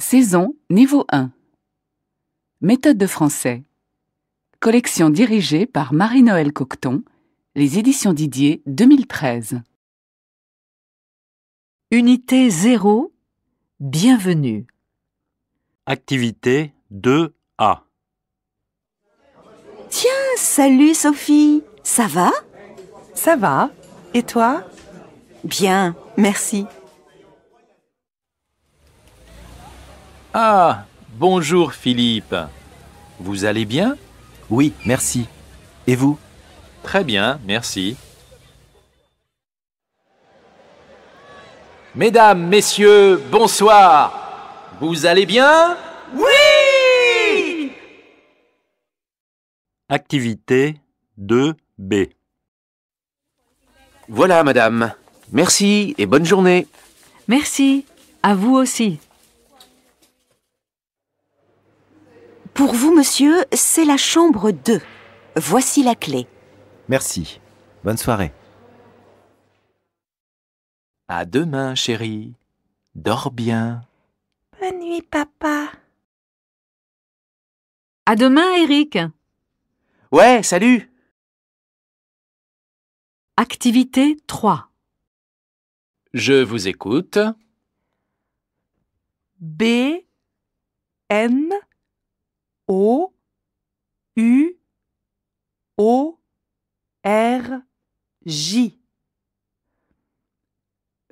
Saison niveau 1 Méthode de français Collection dirigée par Marie-Noël Cocton les éditions Didier 2013 Unité 0 Bienvenue Activité 2A Tiens, salut Sophie Ça va Ça va Et toi Bien, merci Ah, bonjour Philippe. Vous allez bien Oui, merci. Et vous Très bien, merci. Mesdames, Messieurs, bonsoir. Vous allez bien Oui Activité 2B. Voilà, Madame. Merci et bonne journée. Merci. À vous aussi. Pour vous, monsieur, c'est la chambre 2. Voici la clé. Merci. Bonne soirée. À demain, chérie. Dors bien. Bonne nuit, papa. À demain, Eric. Ouais, salut. Activité 3. Je vous écoute. B. N. O U O R J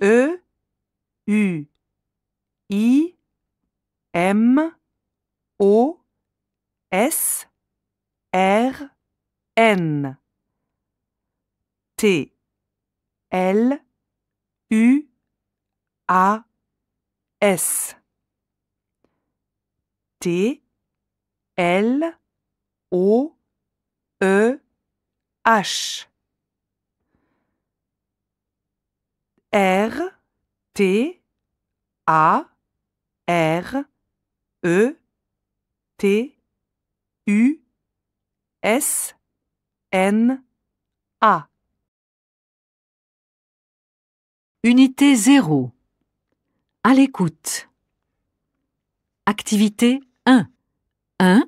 E U I M O S R N T L U A S T L O E H R T A R E T U S N A Unité 0 À l'écoute Activité 1 1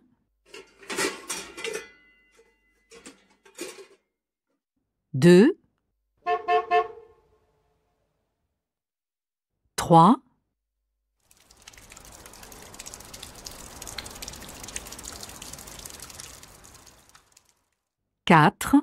2 3 4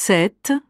7.